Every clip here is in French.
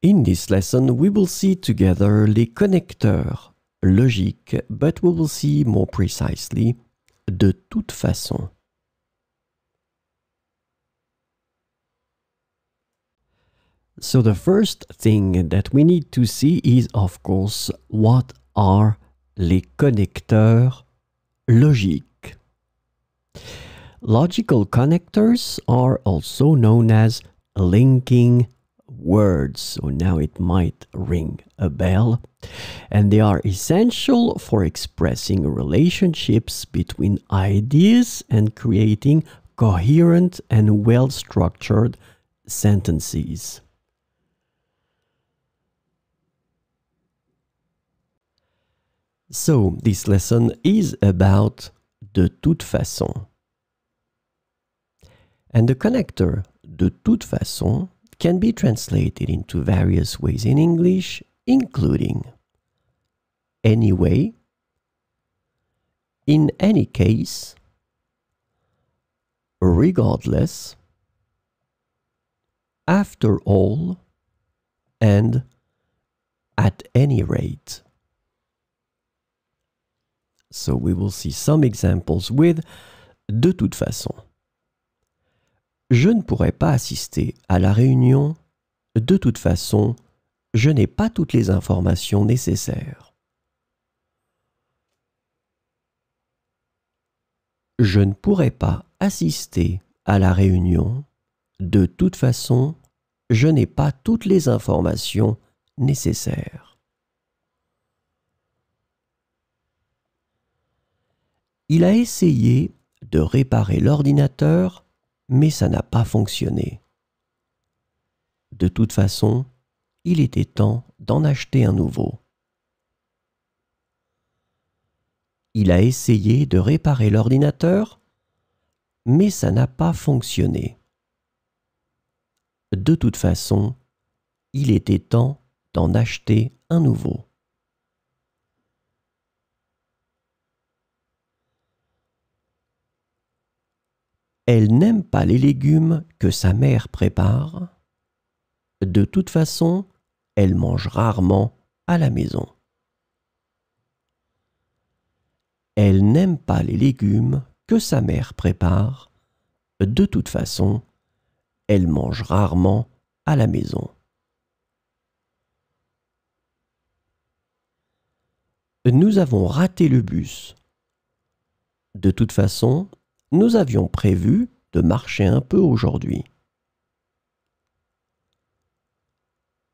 In this lesson, we will see together les connecteurs, logiques, but we will see more precisely, de toute façon. So the first thing that we need to see is, of course, what are les connecteurs logiques. Logical connectors are also known as linking words, so now it might ring a bell. And they are essential for expressing relationships between ideas and creating coherent and well structured sentences. So, this lesson is about de toute façon. And the connector de toute façon can be translated into various ways in English, including anyway, in any case, regardless, after all, and at any rate. So we will see some examples with de toute façon. je ne pourrai pas assister à la réunion. De toute façon, je n'ai pas toutes les informations nécessaires. Je ne pourrai pas assister à la réunion. De toute façon, je n'ai pas toutes les informations nécessaires. Il a essayé de réparer l'ordinateur mais ça n'a pas fonctionné. De toute façon, il était temps d'en acheter un nouveau. Il a essayé de réparer l'ordinateur, mais ça n'a pas fonctionné. De toute façon, il était temps d'en acheter un nouveau. elle n'aime pas les légumes que sa mère prépare. De toute façon, elle mange rarement à la maison. Elle n'aime pas les légumes que sa mère prépare. De toute façon, elle mange rarement à la maison. Nous avons raté le bus. De toute façon, nous avions prévu de marcher un peu aujourd'hui.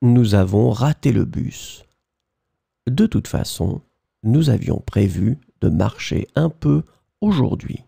Nous avons raté le bus. De toute façon, nous avions prévu de marcher un peu aujourd'hui.